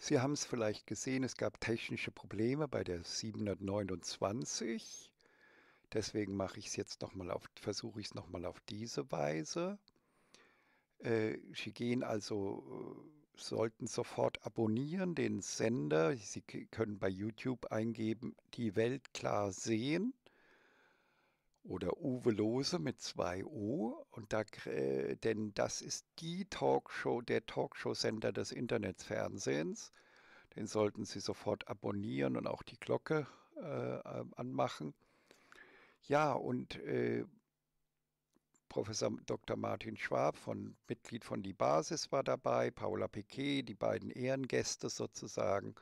Sie haben es vielleicht gesehen, es gab technische Probleme bei der 729. Deswegen mache ich es jetzt nochmal auf, versuche ich es nochmal auf diese Weise. Äh, Sie gehen also, äh, sollten sofort abonnieren den Sender. Sie können bei YouTube eingeben, die Welt klar sehen oder Uwe Lose mit zwei O. Und da, äh, denn das ist die Talkshow, der Talkshow-Sender des Internetfernsehens. Den sollten Sie sofort abonnieren und auch die Glocke äh, anmachen. Ja, und äh, Professor Dr. Martin Schwab, von, Mitglied von Die Basis, war dabei, Paula Piquet, die beiden Ehrengäste sozusagen.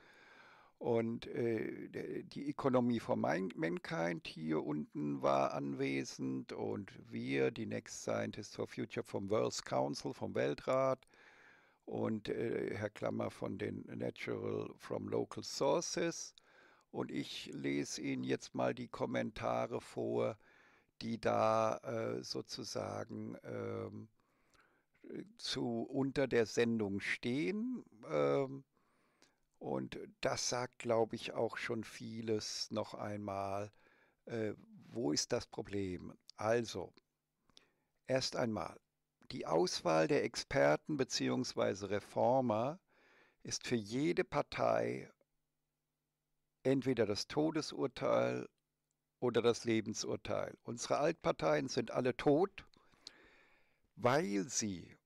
Und äh, die Ökonomie von Mankind hier unten war anwesend und wir, die Next Scientists for Future vom World Council, vom Weltrat und äh, Herr Klammer von den Natural from Local Sources. Und ich lese Ihnen jetzt mal die Kommentare vor, die da äh, sozusagen ähm, äh, zu unter der Sendung stehen. Ähm, und das sagt, glaube ich, auch schon vieles noch einmal. Äh, wo ist das Problem? Also, erst einmal, die Auswahl der Experten bzw. Reformer ist für jede Partei entweder das Todesurteil oder das Lebensurteil. Unsere Altparteien sind alle tot, weil sie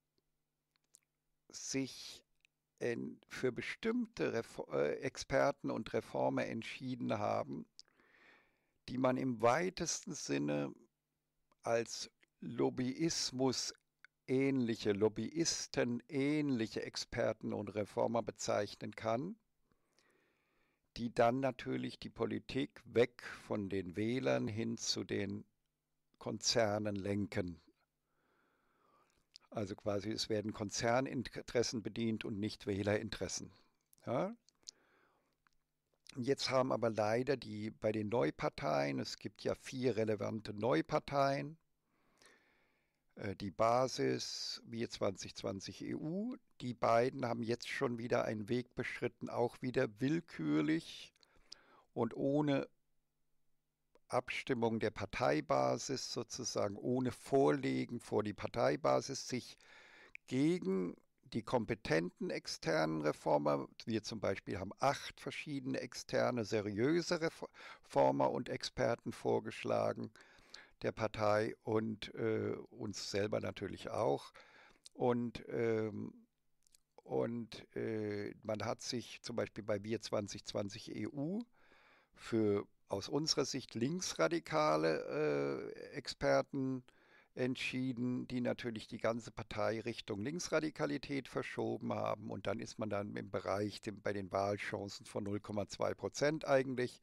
sich für bestimmte Refo äh, Experten und Reformer entschieden haben, die man im weitesten Sinne als Lobbyismus ähnliche, Lobbyisten ähnliche Experten und Reformer bezeichnen kann, die dann natürlich die Politik weg von den Wählern hin zu den Konzernen lenken also quasi es werden Konzerninteressen bedient und nicht Wählerinteressen. Ja? Jetzt haben aber leider die bei den Neuparteien, es gibt ja vier relevante Neuparteien, äh, die Basis, wir 2020 EU, die beiden haben jetzt schon wieder einen Weg beschritten, auch wieder willkürlich und ohne Abstimmung der Parteibasis sozusagen ohne Vorlegen vor die Parteibasis sich gegen die kompetenten externen Reformer, wir zum Beispiel haben acht verschiedene externe, seriöse Reformer und Experten vorgeschlagen, der Partei und äh, uns selber natürlich auch. Und, ähm, und äh, man hat sich zum Beispiel bei Wir 2020 EU für aus unserer Sicht linksradikale äh, Experten entschieden, die natürlich die ganze Partei Richtung Linksradikalität verschoben haben. Und dann ist man dann im Bereich dem, bei den Wahlchancen von 0,2 Prozent eigentlich.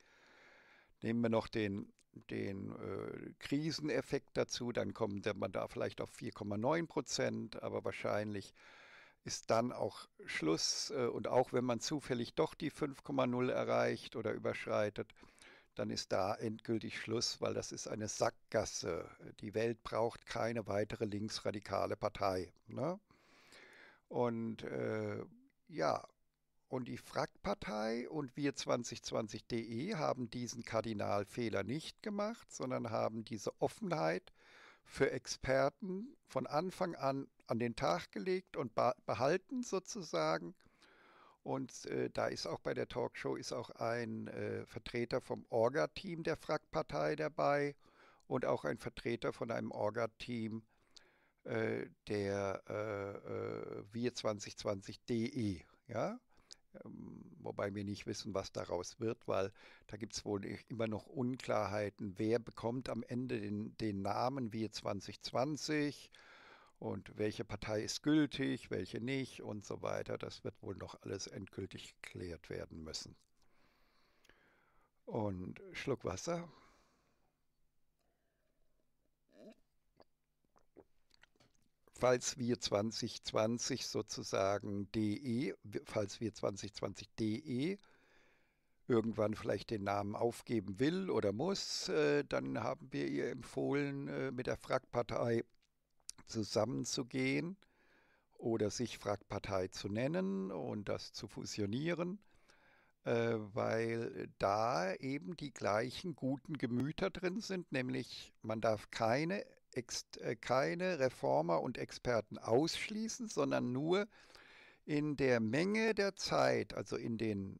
Nehmen wir noch den, den äh, Kriseneffekt dazu, dann kommt man da vielleicht auf 4,9 Prozent, aber wahrscheinlich ist dann auch Schluss. Äh, und auch wenn man zufällig doch die 5,0 erreicht oder überschreitet, dann ist da endgültig Schluss, weil das ist eine Sackgasse. Die Welt braucht keine weitere linksradikale Partei. Ne? Und äh, ja, und die Frack-Partei und wir 2020.de haben diesen Kardinalfehler nicht gemacht, sondern haben diese Offenheit für Experten von Anfang an an den Tag gelegt und behalten sozusagen und äh, da ist auch bei der Talkshow ist auch ein äh, Vertreter vom Orga-Team der Frack-Partei dabei und auch ein Vertreter von einem Orga-Team äh, der äh, äh, wir2020.de. Ja? Ähm, wobei wir nicht wissen, was daraus wird, weil da gibt es wohl immer noch Unklarheiten, wer bekommt am Ende den, den Namen wir2020 und welche Partei ist gültig, welche nicht und so weiter. Das wird wohl noch alles endgültig geklärt werden müssen. Und Schluck Wasser. Falls wir 2020 sozusagen DE, falls wir 2020 DE irgendwann vielleicht den Namen aufgeben will oder muss, äh, dann haben wir ihr empfohlen, äh, mit der Frackpartei zusammenzugehen oder sich Frackpartei zu nennen und das zu fusionieren, äh, weil da eben die gleichen guten Gemüter drin sind, nämlich man darf keine, Ex äh, keine Reformer und Experten ausschließen, sondern nur in der Menge der Zeit, also in den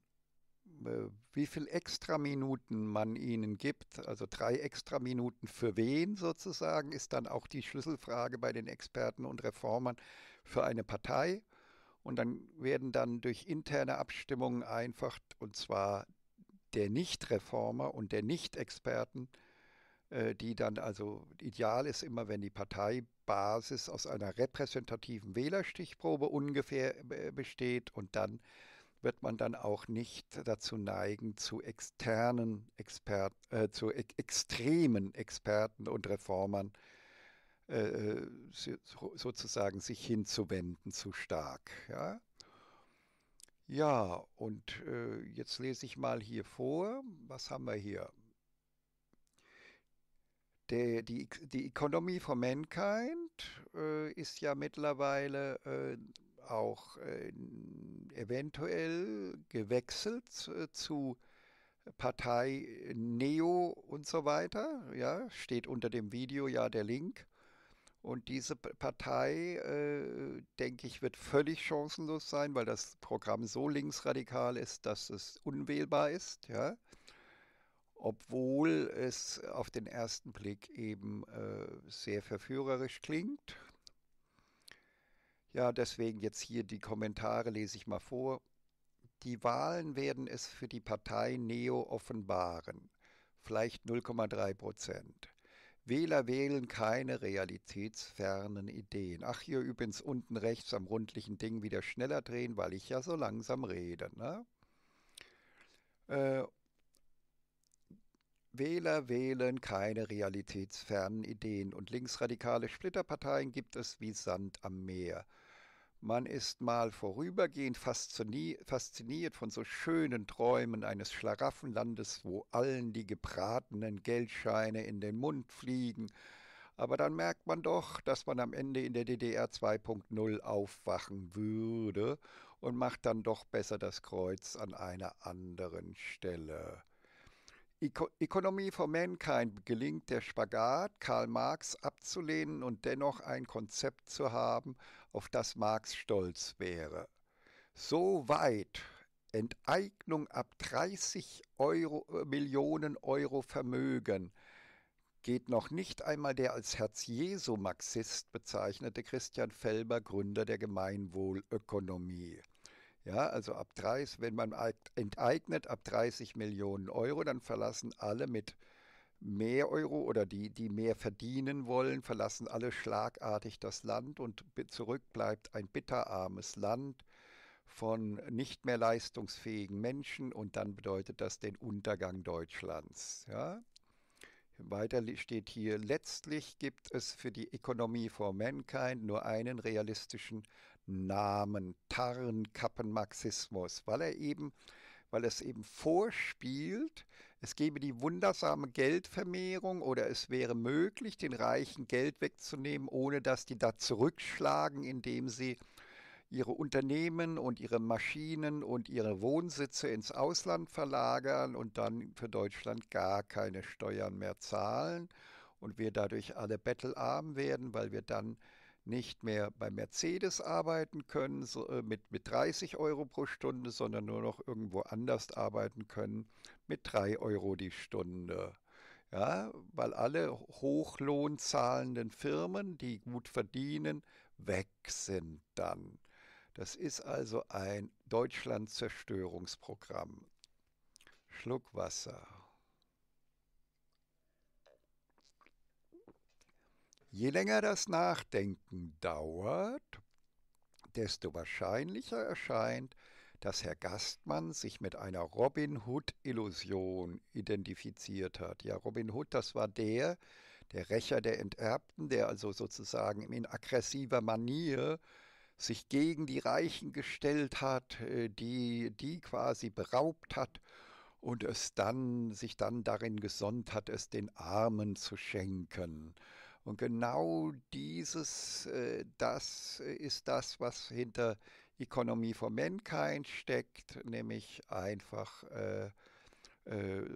äh, wie viel extra Minuten man ihnen gibt, also drei extra Minuten für wen sozusagen, ist dann auch die Schlüsselfrage bei den Experten und Reformern für eine Partei. Und dann werden dann durch interne Abstimmungen einfach, und zwar der Nicht-Reformer und der Nicht-Experten, äh, die dann also ideal ist immer, wenn die Parteibasis aus einer repräsentativen Wählerstichprobe ungefähr äh, besteht und dann wird man dann auch nicht dazu neigen, zu externen Experten, äh, zu e extremen Experten und Reformern äh, äh sozusagen sich hinzuwenden zu stark. Ja, ja und äh, jetzt lese ich mal hier vor. Was haben wir hier? Der, die, die Economy for Mankind äh, ist ja mittlerweile äh, auch äh, eventuell gewechselt äh, zu Partei äh, Neo und so weiter. Ja, steht unter dem Video ja der Link. Und diese Partei, äh, denke ich, wird völlig chancenlos sein, weil das Programm so linksradikal ist, dass es unwählbar ist. Ja? Obwohl es auf den ersten Blick eben äh, sehr verführerisch klingt. Ja, deswegen jetzt hier die Kommentare lese ich mal vor. Die Wahlen werden es für die Partei Neo offenbaren, vielleicht 0,3 Prozent. Wähler wählen keine realitätsfernen Ideen. Ach, hier übrigens unten rechts am rundlichen Ding wieder schneller drehen, weil ich ja so langsam rede. Ne? Äh, Wähler wählen keine realitätsfernen Ideen und linksradikale Splitterparteien gibt es wie Sand am Meer. Man ist mal vorübergehend fasziniert von so schönen Träumen eines Schlaraffenlandes, wo allen die gebratenen Geldscheine in den Mund fliegen. Aber dann merkt man doch, dass man am Ende in der DDR 2.0 aufwachen würde und macht dann doch besser das Kreuz an einer anderen Stelle. Ökonomie for Mankind gelingt der Spagat, Karl Marx abzulehnen und dennoch ein Konzept zu haben, auf das Marx stolz wäre. So weit Enteignung ab 30 Euro, äh, Millionen Euro Vermögen geht noch nicht einmal der als Herz-Jesu-Marxist bezeichnete Christian Felber, Gründer der Gemeinwohlökonomie. Ja, also ab 30, wenn man enteignet, ab 30 Millionen Euro, dann verlassen alle mit mehr Euro oder die, die mehr verdienen wollen, verlassen alle schlagartig das Land und zurück bleibt ein bitterarmes Land von nicht mehr leistungsfähigen Menschen und dann bedeutet das den Untergang Deutschlands. Ja? Weiter steht hier, letztlich gibt es für die Economy for Mankind nur einen realistischen Namen Tarnkappenmarxismus, weil er eben, weil es eben vorspielt, es gebe die wundersame Geldvermehrung oder es wäre möglich, den Reichen Geld wegzunehmen, ohne dass die da zurückschlagen, indem sie ihre Unternehmen und ihre Maschinen und ihre Wohnsitze ins Ausland verlagern und dann für Deutschland gar keine Steuern mehr zahlen und wir dadurch alle bettelarm werden, weil wir dann nicht mehr bei Mercedes arbeiten können so, äh, mit, mit 30 Euro pro Stunde, sondern nur noch irgendwo anders arbeiten können mit 3 Euro die Stunde. Ja, weil alle hochlohnzahlenden Firmen, die gut verdienen, weg sind dann. Das ist also ein Deutschlandzerstörungsprogramm. Schluck Wasser. Je länger das Nachdenken dauert, desto wahrscheinlicher erscheint, dass Herr Gastmann sich mit einer Robin Hood-Illusion identifiziert hat. Ja, Robin Hood, das war der, der Rächer der Enterbten, der also sozusagen in aggressiver Manier sich gegen die Reichen gestellt hat, äh, die die quasi beraubt hat und es dann sich dann darin gesonnt hat, es den Armen zu schenken. Und genau dieses, äh, das äh, ist das, was hinter Economy for Mankind steckt, nämlich einfach äh,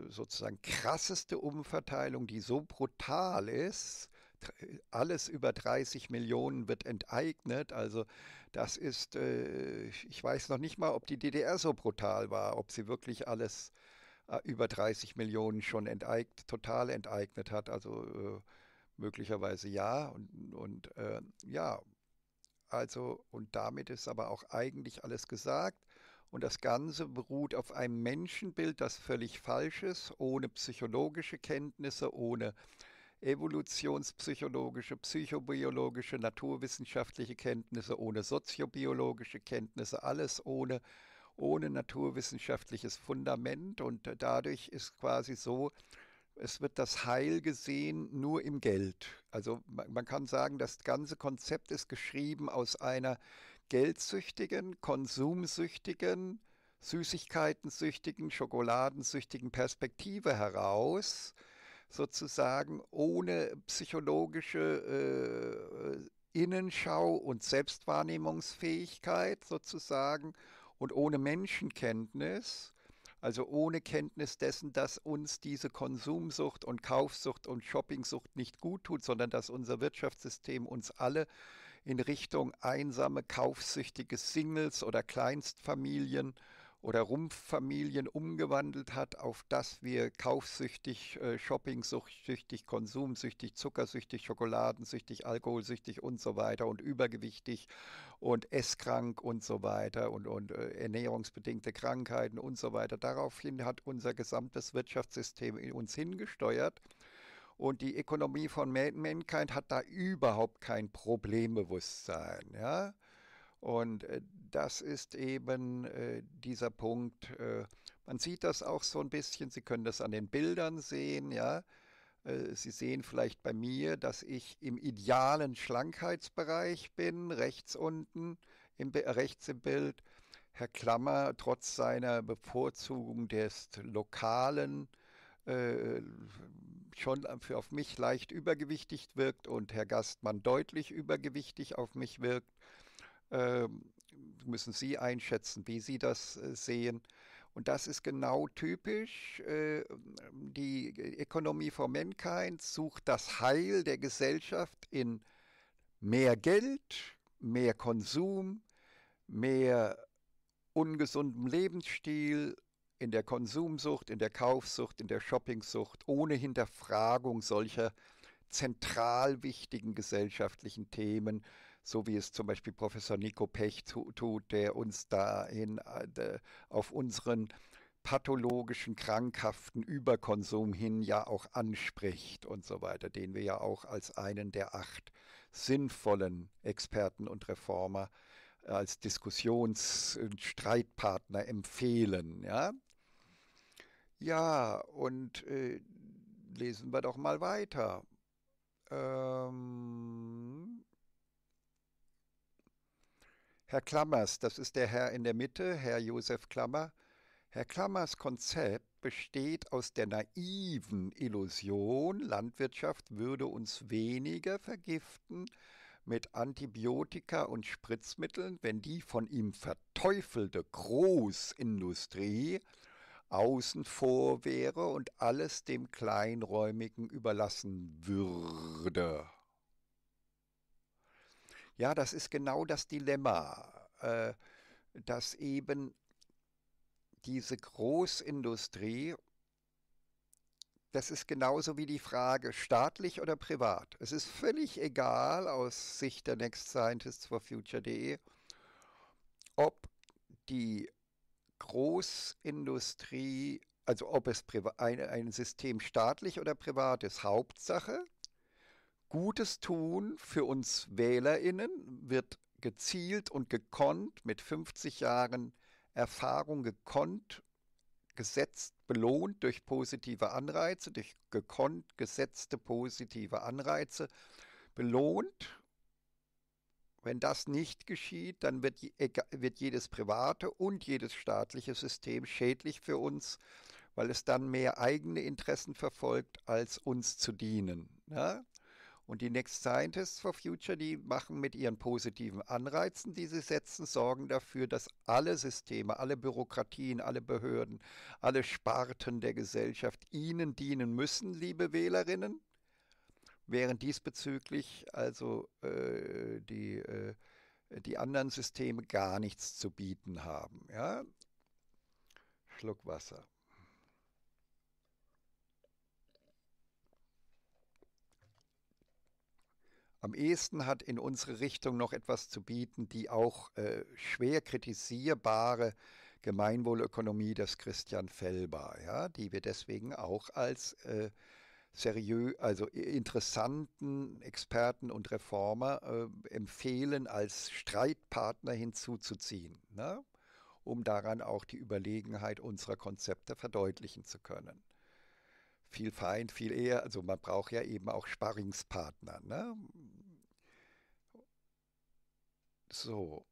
sozusagen krasseste Umverteilung, die so brutal ist. Alles über 30 Millionen wird enteignet. Also das ist, ich weiß noch nicht mal, ob die DDR so brutal war, ob sie wirklich alles über 30 Millionen schon enteignet, total enteignet hat. Also Möglicherweise ja. Und, und äh, ja, also, und damit ist aber auch eigentlich alles gesagt. Und das Ganze beruht auf einem Menschenbild, das völlig falsch ist, ohne psychologische Kenntnisse, ohne evolutionspsychologische, psychobiologische, naturwissenschaftliche Kenntnisse, ohne soziobiologische Kenntnisse, alles ohne, ohne naturwissenschaftliches Fundament. Und äh, dadurch ist quasi so, es wird das Heil gesehen nur im Geld. Also man, man kann sagen, das ganze Konzept ist geschrieben aus einer geldsüchtigen, konsumsüchtigen, süßigkeitensüchtigen, schokoladensüchtigen Perspektive heraus, sozusagen ohne psychologische äh, Innenschau und Selbstwahrnehmungsfähigkeit sozusagen und ohne Menschenkenntnis also ohne Kenntnis dessen, dass uns diese Konsumsucht und Kaufsucht und Shoppingsucht nicht gut tut, sondern dass unser Wirtschaftssystem uns alle in Richtung einsame, kaufsüchtige Singles oder Kleinstfamilien oder Rumpffamilien umgewandelt hat, auf dass wir kaufsüchtig, äh, shoppingsüchtig, konsumsüchtig, zuckersüchtig, schokoladensüchtig, alkoholsüchtig und so weiter und übergewichtig und esskrank und so weiter und, und äh, ernährungsbedingte Krankheiten und so weiter. Daraufhin hat unser gesamtes Wirtschaftssystem in uns hingesteuert. Und die Ökonomie von Mankind hat da überhaupt kein Problembewusstsein. Ja? Und äh, das ist eben äh, dieser Punkt. Äh, man sieht das auch so ein bisschen. Sie können das an den Bildern sehen, ja. Sie sehen vielleicht bei mir, dass ich im idealen Schlankheitsbereich bin, rechts unten, im, rechts im Bild. Herr Klammer, trotz seiner Bevorzugung des Lokalen, schon für auf mich leicht übergewichtig wirkt und Herr Gastmann deutlich übergewichtig auf mich wirkt ähm, müssen Sie einschätzen, wie Sie das äh, sehen. Und das ist genau typisch. Äh, die Economy for Mankind sucht das Heil der Gesellschaft in mehr Geld, mehr Konsum, mehr ungesundem Lebensstil, in der Konsumsucht, in der Kaufsucht, in der Shoppingsucht, ohne Hinterfragung solcher zentral wichtigen gesellschaftlichen Themen so wie es zum Beispiel Professor Nico Pech tut, der uns dahin äh, auf unseren pathologischen, krankhaften Überkonsum hin ja auch anspricht und so weiter, den wir ja auch als einen der acht sinnvollen Experten und Reformer äh, als Diskussionsstreitpartner empfehlen. Ja, ja und äh, lesen wir doch mal weiter. Ähm Herr Klammers, das ist der Herr in der Mitte, Herr Josef Klammer. Herr Klammers Konzept besteht aus der naiven Illusion, Landwirtschaft würde uns weniger vergiften mit Antibiotika und Spritzmitteln, wenn die von ihm verteufelte Großindustrie außen vor wäre und alles dem Kleinräumigen überlassen würde. Ja, das ist genau das Dilemma, äh, dass eben diese Großindustrie, das ist genauso wie die Frage, staatlich oder privat. Es ist völlig egal aus Sicht der Next Scientists for Future.de, ob die Großindustrie, also ob es ein, ein System staatlich oder privat ist, Hauptsache, Gutes tun für uns Wählerinnen wird gezielt und gekonnt mit 50 Jahren Erfahrung gekonnt gesetzt, belohnt durch positive Anreize, durch gekonnt gesetzte positive Anreize, belohnt. Wenn das nicht geschieht, dann wird, wird jedes private und jedes staatliche System schädlich für uns, weil es dann mehr eigene Interessen verfolgt, als uns zu dienen. Ja? Ne? Und die Next Scientists for Future, die machen mit ihren positiven Anreizen, die sie setzen, sorgen dafür, dass alle Systeme, alle Bürokratien, alle Behörden, alle Sparten der Gesellschaft ihnen dienen müssen, liebe Wählerinnen, während diesbezüglich also äh, die, äh, die anderen Systeme gar nichts zu bieten haben. Ja? Schluck Wasser. am ehesten hat in unsere Richtung noch etwas zu bieten, die auch äh, schwer kritisierbare Gemeinwohlökonomie des Christian Fellbar, ja, die wir deswegen auch als äh, seriös, also interessanten Experten und Reformer äh, empfehlen, als Streitpartner hinzuzuziehen, ne? um daran auch die Überlegenheit unserer Konzepte verdeutlichen zu können. Viel Feind, viel eher, also man braucht ja eben auch Sparringspartner. Ne? So.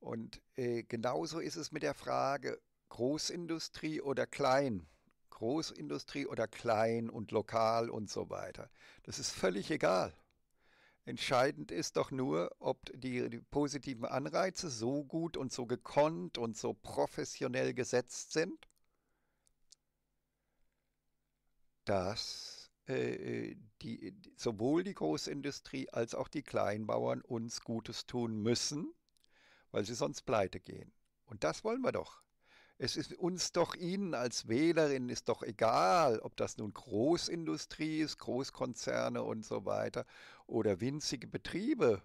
Und äh, genauso ist es mit der Frage Großindustrie oder Klein. Großindustrie oder klein und lokal und so weiter. Das ist völlig egal. Entscheidend ist doch nur, ob die, die, positiven Anreize so gut und so gekonnt und so professionell gesetzt sind, dass äh, die, sowohl die Großindustrie als auch die Kleinbauern uns Gutes tun müssen, weil sie sonst pleite gehen. Und das wollen wir doch. Es ist uns doch Ihnen als Wählerinnen ist doch egal, ob das nun Großindustrie ist, Großkonzerne und so weiter oder winzige Betriebe.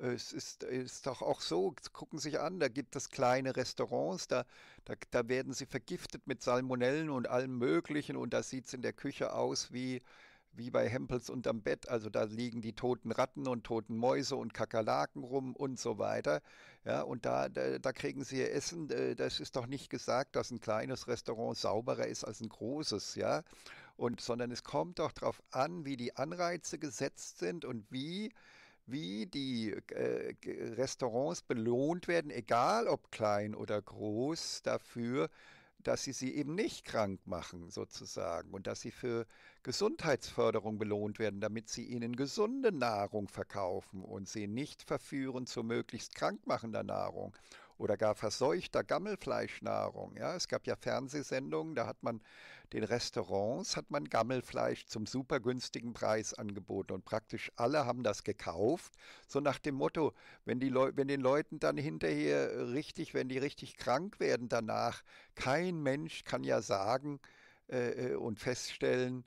Es ist, ist doch auch so, gucken Sie sich an, da gibt es kleine Restaurants, da, da, da werden sie vergiftet mit Salmonellen und allem Möglichen und da sieht es in der Küche aus wie, wie bei Hempels unterm Bett. Also da liegen die toten Ratten und toten Mäuse und Kakerlaken rum und so weiter. Ja, und da, da, da kriegen sie ihr Essen. Äh, das ist doch nicht gesagt, dass ein kleines Restaurant sauberer ist als ein großes, ja. Und sondern es kommt doch darauf an, wie die Anreize gesetzt sind und wie wie die äh, Restaurants belohnt werden, egal ob klein oder groß, dafür, dass sie sie eben nicht krank machen sozusagen und dass sie für Gesundheitsförderung belohnt werden, damit sie ihnen gesunde Nahrung verkaufen und sie nicht verführen zu möglichst krankmachender Nahrung oder gar verseuchter Gammelfleischnahrung. Ja, es gab ja Fernsehsendungen, da hat man den Restaurants hat man Gammelfleisch zum super günstigen Preis angeboten und praktisch alle haben das gekauft. So nach dem Motto, wenn, die Leu wenn den Leuten dann hinterher richtig, wenn die richtig krank werden danach, kein Mensch kann ja sagen äh, äh und feststellen,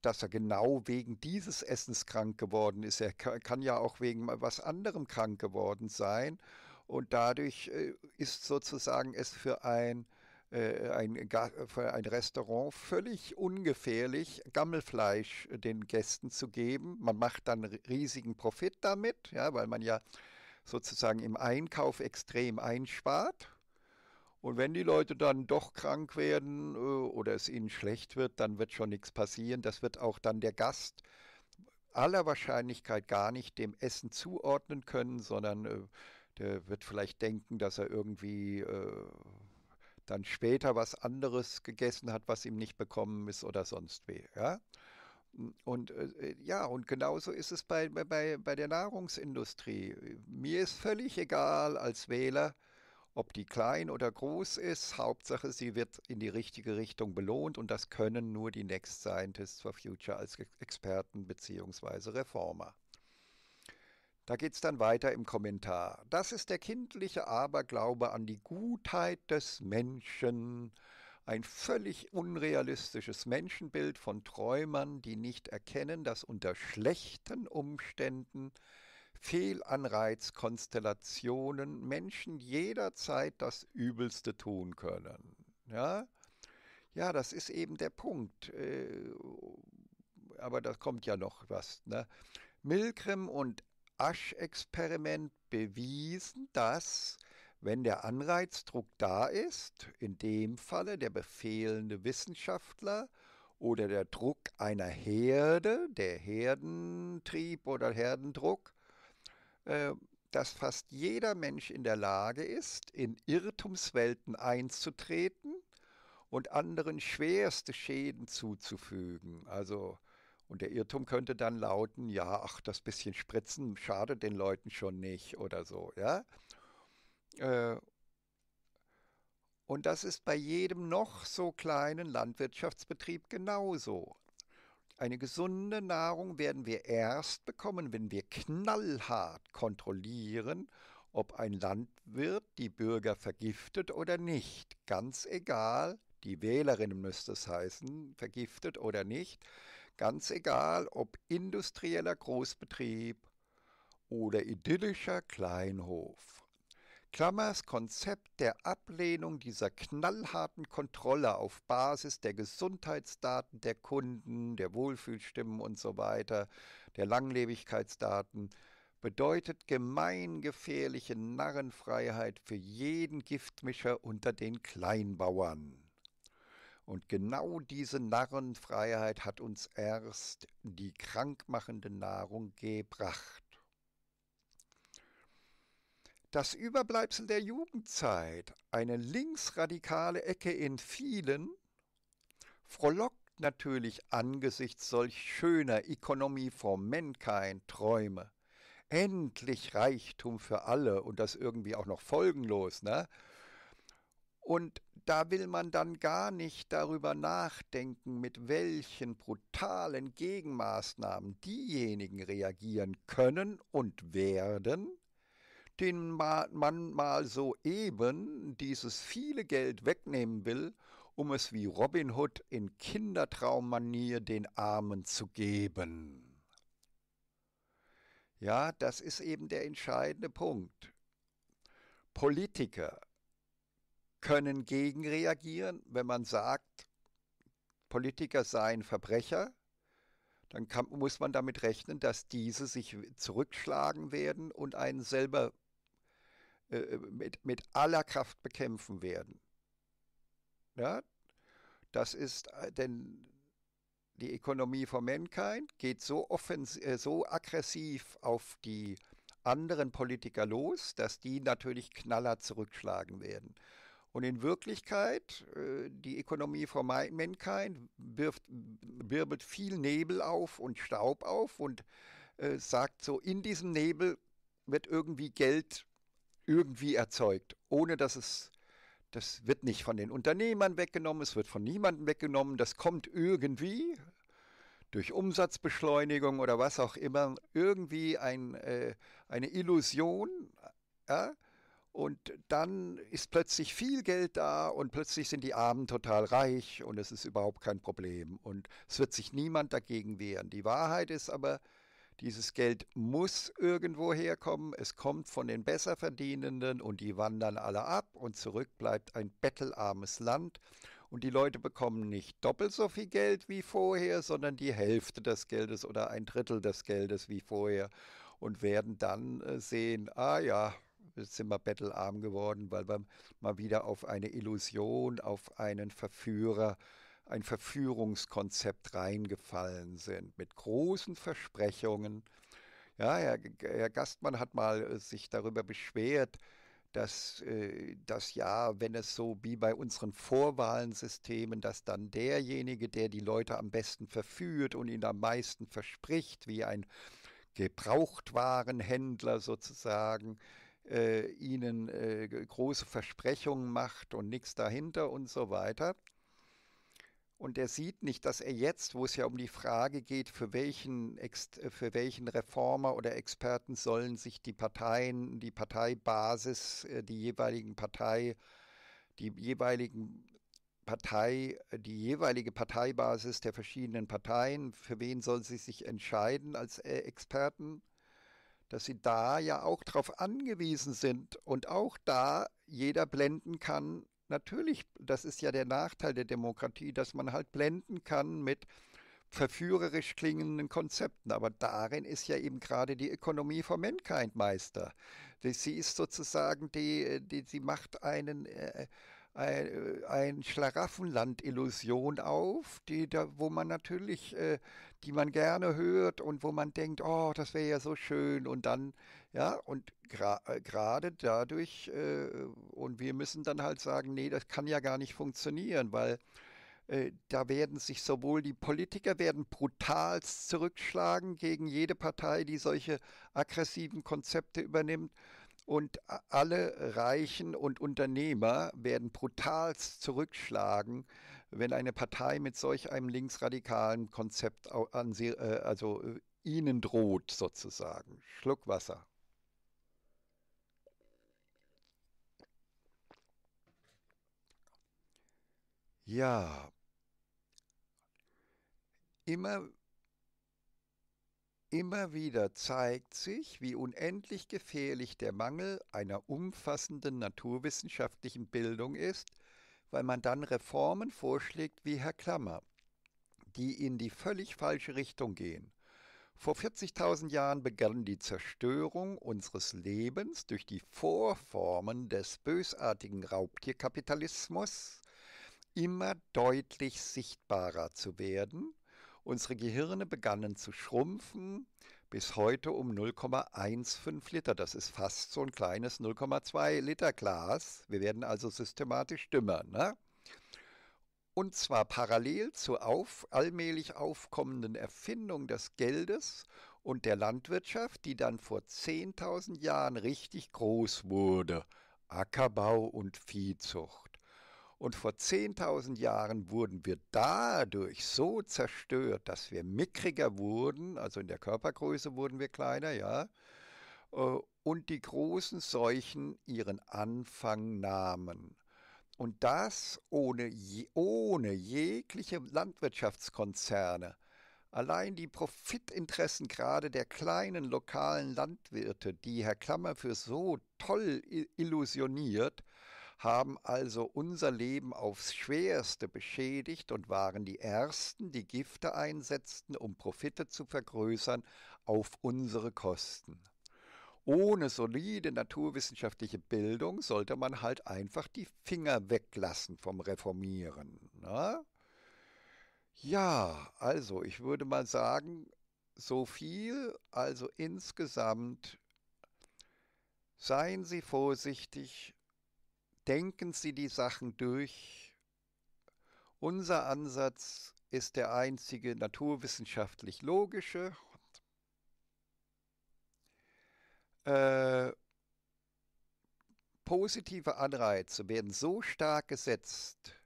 dass er genau wegen dieses Essens krank geworden ist. Er kann ja auch wegen was anderem krank geworden sein. Und dadurch äh, ist sozusagen es für ein äh, ein, äh, ein Restaurant völlig ungefährlich Gammelfleisch äh, den Gästen zu geben. Man macht dann riesigen Profit damit, ja, weil man ja sozusagen im Einkauf extrem einspart. Und wenn die Leute dann doch krank werden oder es ihnen schlecht wird, dann wird schon nichts passieren. Das wird auch dann der Gast aller Wahrscheinlichkeit gar nicht dem Essen zuordnen können, sondern der wird vielleicht denken, dass er irgendwie dann später was anderes gegessen hat, was ihm nicht bekommen ist oder sonst weh. Ja? Hm, und äh, äh, ja, und genauso ist es bei, bei, bei der Nahrungsindustrie. Mir ist völlig egal als Wähler, ob die klein oder groß ist. Hauptsache, sie wird in die richtige Richtung belohnt und das können nur die Next Scientists for Future als Experten bzw. Reformer. Da geht's dann weiter im Kommentar. Das ist der kindliche Aberglaube an die Gutheit des Menschen. Ein völlig unrealistisches Menschenbild von Träumern, die nicht erkennen, dass unter schlechten Umständen Fehlanreizkonstellationen Menschen jederzeit das Übelste tun können. Ja, ja das ist eben der Punkt. Äh, aber da kommt ja noch was. Ne? Milgram und Asch-Experiment bewiesen, dass, wenn der Anreizdruck da ist, in dem Falle der befehlende Wissenschaftler oder der Druck einer Herde, der Herdentrieb oder Herdendruck, äh, dass fast jeder Mensch in der Lage ist, in Irrtumswelten einzutreten und anderen schwerste Schäden zuzufügen. Also und der Irrtum könnte dann lauten, ja, ach, das bisschen Spritzen schadet den Leuten schon nicht oder so, ja. Äh, und das ist bei jedem noch so kleinen Landwirtschaftsbetrieb genauso. Eine gesunde Nahrung werden wir erst bekommen, wenn wir knallhart kontrollieren, ob ein Landwirt die Bürger vergiftet oder nicht. Ganz egal, die Wählerinnen müsste es heißen, vergiftet oder nicht. Ganz egal, ob industrieller Großbetrieb oder idyllischer Kleinhof. Klammers Konzept der Ablehnung dieser knallharten Kontrolle auf Basis der Gesundheitsdaten der Kunden, der Wohlfühlstimmen und so weiter, der Langlebigkeitsdaten, bedeutet gemeingefährliche Narrenfreiheit für jeden Giftmischer unter den Kleinbauern. Und genau diese Narrenfreiheit hat uns erst die krankmachende Nahrung gebracht. Das Überbleibsel der Jugendzeit, eine linksradikale Ecke in vielen, frohlockt natürlich angesichts solch schöner Economy for Mankind Träume. Endlich Reichtum für alle und das irgendwie auch noch folgenlos, ne? Und da will man dann gar nicht darüber nachdenken, mit welchen brutalen Gegenmaßnahmen diejenigen reagieren können und werden, denen man mal soeben dieses viele Geld wegnehmen will, um es wie Robin Hood in Kindertraummanier den Armen zu geben. Ja, das ist eben der entscheidende Punkt. Politiker, können gegenreagieren, wenn man sagt, Politiker seien Verbrecher, dann kann, muss man damit rechnen, dass diese sich zurückschlagen werden und einen selber äh, mit, mit aller Kraft bekämpfen werden. Ja? Das ist, äh, denn die Ökonomie von Mankind geht so, äh, so aggressiv auf die anderen Politiker los, dass die natürlich knaller zurückschlagen werden. Und in Wirklichkeit, äh, die Ökonomie von Mankind wirft, wirbelt viel Nebel auf und Staub auf und äh, sagt so, in diesem Nebel wird irgendwie Geld irgendwie erzeugt, ohne dass es, das wird nicht von den Unternehmern weggenommen, es wird von niemandem weggenommen, das kommt irgendwie durch Umsatzbeschleunigung oder was auch immer, irgendwie ein, äh, eine Illusion, ja, und dann ist plötzlich viel Geld da und plötzlich sind die Armen total reich und es ist überhaupt kein Problem. Und es wird sich niemand dagegen wehren. Die Wahrheit ist aber, dieses Geld muss irgendwo herkommen. Es kommt von den Besserverdienenden und die wandern alle ab und zurück bleibt ein bettelarmes Land. Und die Leute bekommen nicht doppelt so viel Geld wie vorher, sondern die Hälfte des Geldes oder ein Drittel des Geldes wie vorher und werden dann äh, sehen, ah ja, sind wir bettelarm geworden, weil wir mal wieder auf eine Illusion, auf einen Verführer, ein Verführungskonzept reingefallen sind mit großen Versprechungen. Ja, Herr, Herr Gastmann hat mal äh, sich darüber beschwert, dass äh, das ja, wenn es so wie bei unseren Vorwahlensystemen, dass dann derjenige, der die Leute am besten verführt und ihnen am meisten verspricht, wie ein Gebrauchtwarenhändler sozusagen, äh, ihnen äh, große Versprechungen macht und nichts dahinter und so weiter. Und er sieht nicht, dass er jetzt, wo es ja um die Frage geht, für welchen, für welchen Reformer oder Experten sollen sich die Parteien, die Parteibasis, äh, die jeweiligen Partei, die jeweiligen Partei, äh, die jeweilige Parteibasis der verschiedenen Parteien, für wen sollen sie sich entscheiden als äh, Experten? dass sie da ja auch darauf angewiesen sind und auch da jeder blenden kann. Natürlich, das ist ja der Nachteil der Demokratie, dass man halt blenden kann mit verführerisch klingenden Konzepten. Aber darin ist ja eben gerade die Ökonomie von Mankind Meister. Sie ist sozusagen die, die sie macht einen, äh, ein, äh, ein Schlaraffenland-Illusion auf, die da, wo man natürlich, äh, die man gerne hört und wo man denkt, oh, das wäre ja so schön und dann, ja, und äh, gerade gra dadurch, äh, und wir müssen dann halt sagen, nee, das kann ja gar nicht funktionieren, weil äh, da werden sich sowohl die Politiker werden brutalst zurückschlagen gegen jede Partei, die solche aggressiven Konzepte übernimmt, und alle Reichen und Unternehmer werden brutalst zurückschlagen, wenn eine Partei mit solch einem linksradikalen Konzept an sie, äh, also äh, ihnen droht sozusagen. Schluck Wasser. Ja, immer Immer wieder zeigt sich, wie unendlich gefährlich der Mangel einer umfassenden naturwissenschaftlichen Bildung ist, weil man dann Reformen vorschlägt wie Herr Klammer, die in die völlig falsche Richtung gehen. Vor 40.000 Jahren begann die Zerstörung unseres Lebens durch die Vorformen des bösartigen Raubtierkapitalismus, immer deutlich sichtbarer zu werden Unsere Gehirne begannen zu schrumpfen, bis heute um 0,15 Liter. Das ist fast so ein kleines 0,2 Liter Glas. Wir werden also systematisch dümmer. Ne? Und zwar parallel zur auf, allmählich aufkommenden Erfindung des Geldes und der Landwirtschaft, die dann vor 10.000 Jahren richtig groß wurde. Ackerbau und Viehzucht. Und vor 10.000 Jahren wurden wir dadurch so zerstört, dass wir mickriger wurden, also in der Körpergröße wurden wir kleiner, ja, äh, und die großen Seuchen ihren Anfang nahmen. Und das ohne, ohne jegliche Landwirtschaftskonzerne. Allein die Profitinteressen gerade der kleinen lokalen Landwirte, die Herr Klammer für so toll illusioniert, haben also unser Leben aufs schwerste beschädigt und waren die Ersten, die Gifte einsetzten, um Profite zu vergrößern, auf unsere Kosten. Ohne solide naturwissenschaftliche Bildung sollte man halt einfach die Finger weglassen vom Reformieren. Ne? Ja, also ich würde mal sagen, so viel, also insgesamt, seien Sie vorsichtig, denken Sie die Sachen durch. Unser Ansatz ist der einzige naturwissenschaftlich logische. Äh, positive Anreize werden so stark gesetzt,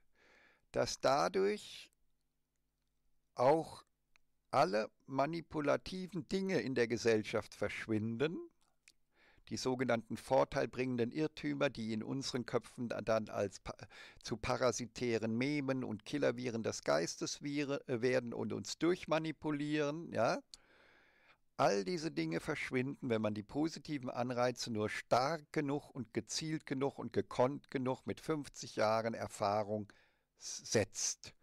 dass dadurch auch alle manipulativen Dinge in der Gesellschaft verschwinden die sogenannten vorteilbringenden Irrtümer, die in unseren Köpfen dann als zu parasitären Memen und Killerviren des Geistes äh, werden und uns durchmanipulieren, ja? All diese Dinge verschwinden, wenn man die positiven Anreize nur stark genug und gezielt genug und gekonnt genug mit 50 Jahren Erfahrung setzt.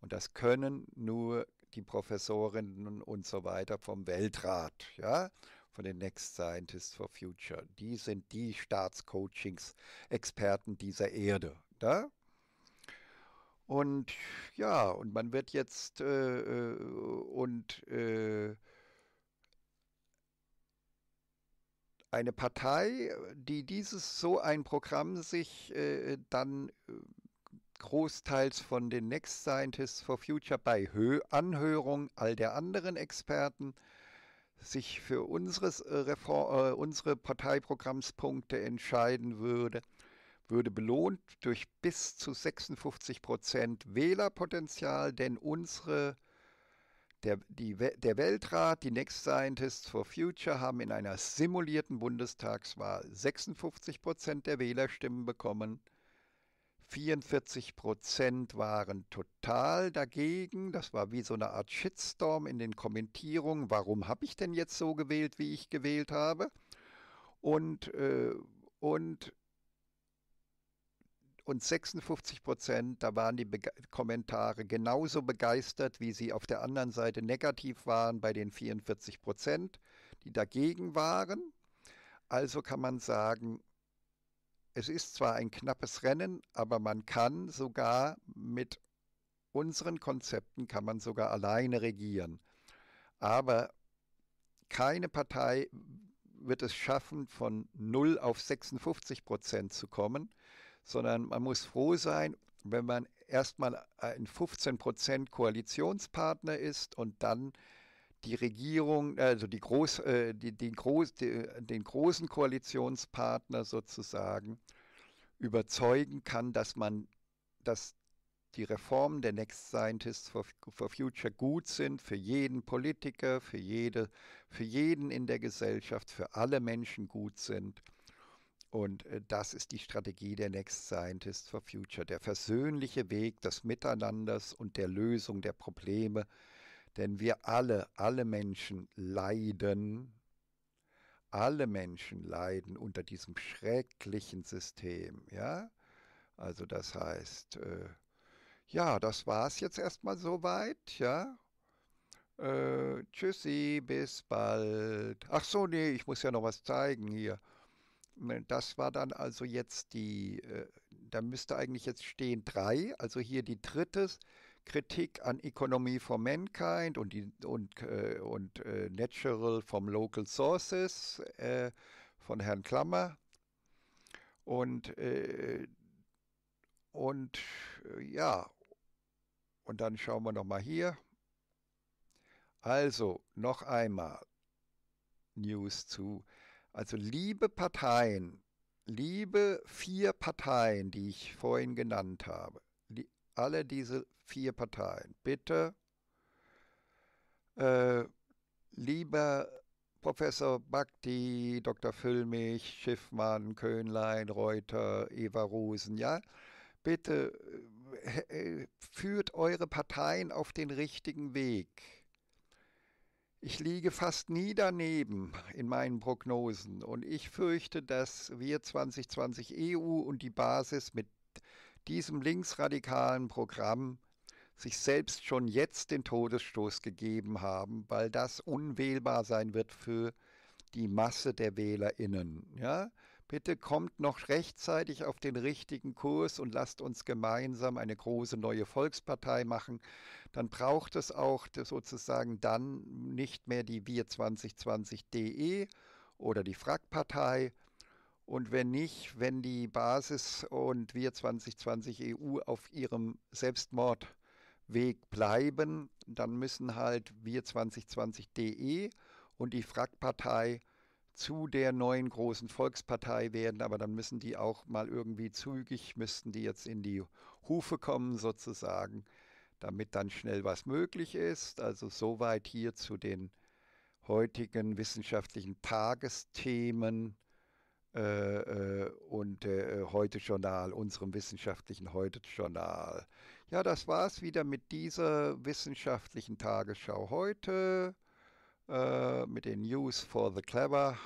Und das können nur die Professorinnen und so weiter vom Weltrat. Ja? von den Next Scientists for Future. Die sind die Staatscoachings-Experten dieser Erde. Da? Und ja, und man wird jetzt äh, äh und äh, eine Partei, die dieses so ein Programm sich äh, dann äh, großteils von den Next Scientists for Future bei Hö Anhörung all der anderen Experten äh, sich für unseres, äh, Reform, äh, unsere Parteiprogrammspunkte entscheiden würde, würde belohnt durch bis zu 56 Prozent Wählerpotenzial, denn unsere der, die, der Weltrat, die Next Scientists for Future haben in einer simulierten Bundestagswahl 56 Prozent der Wählerstimmen bekommen. 44 Prozent waren total dagegen. Das war wie so eine Art Shitstorm in den Kommentierungen. Warum habe ich denn jetzt so gewählt, wie ich gewählt habe? Und, äh, und, und 56 Prozent, da waren die Bege Kommentare genauso begeistert, wie sie auf der anderen Seite negativ waren bei den 44 Prozent, die dagegen waren. Also kann man sagen, es ist zwar ein knappes Rennen, aber man kann sogar mit unseren Konzepten kann man sogar alleine regieren. Aber keine Partei wird es schaffen, von 0 auf 56 Prozent zu kommen, sondern man muss froh sein, wenn man erstmal ein 15 Prozent Koalitionspartner ist und dann die Regierung, also die Groß, äh, die, den, Groß, die, äh, den großen Koalitionspartner sozusagen überzeugen kann, dass man, dass die Reformen der Next Scientists for, for Future gut sind für jeden Politiker, für jede, für jeden in der Gesellschaft, für alle Menschen gut sind. Und äh, das ist die Strategie der Next Scientist for Future, der versöhnliche Weg des Miteinanders und der Lösung der Probleme denn wir alle, alle Menschen leiden, alle Menschen leiden unter diesem schrecklichen System, ja? Also das heißt, äh, ja, das war es jetzt erstmal soweit, ja? Äh, tschüssi, bis bald. Ach so, nee, ich muss ja noch was zeigen hier. Ne, das war dann also jetzt die, äh, da müsste eigentlich jetzt stehen drei, also hier die drittes, Kritik an Economy for Mankind und, die, und, äh, und äh, Natural from Local Sources äh, von Herrn Klammer. Und, äh, und äh, ja, und dann schauen wir nochmal hier. Also, noch einmal News zu. Also, liebe Parteien, liebe vier Parteien, die ich vorhin genannt habe, alle diese vier Parteien, bitte, äh, lieber Professor Bakti, Dr. Füllmich, Schiffmann, Köhnlein, Reuter, Eva Rosen, ja, bitte äh, äh, führt eure Parteien auf den richtigen Weg. Ich liege fast nie daneben in meinen Prognosen und ich fürchte, dass wir 2020 EU und die Basis mit diesem linksradikalen Programm sich selbst schon jetzt den Todesstoß gegeben haben, weil das unwählbar sein wird für die Masse der Wählerinnen. Ja? Bitte kommt noch rechtzeitig auf den richtigen Kurs und lasst uns gemeinsam eine große neue Volkspartei machen. Dann braucht es auch sozusagen dann nicht mehr die Wir 2020.de oder die Frack-Partei, und wenn nicht, wenn die Basis und wir 2020 EU auf ihrem Selbstmordweg bleiben, dann müssen halt wir 2020.de und die frack zu der neuen großen Volkspartei werden, aber dann müssen die auch mal irgendwie zügig, müssten die jetzt in die Hufe kommen sozusagen, damit dann schnell was möglich ist. Also soweit hier zu den heutigen wissenschaftlichen Tagesthemen. Äh, äh, und äh, Heute Journal, unserem wissenschaftlichen Heute Journal. Ja, das war's wieder mit dieser wissenschaftlichen Tagesschau heute, äh, mit den News for the Clever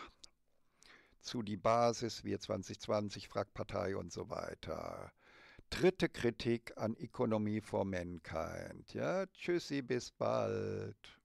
zu die Basis, wir 2020, Fragpartei und so weiter. Dritte Kritik an Economy for Mankind. Ja, tschüssi, bis bald.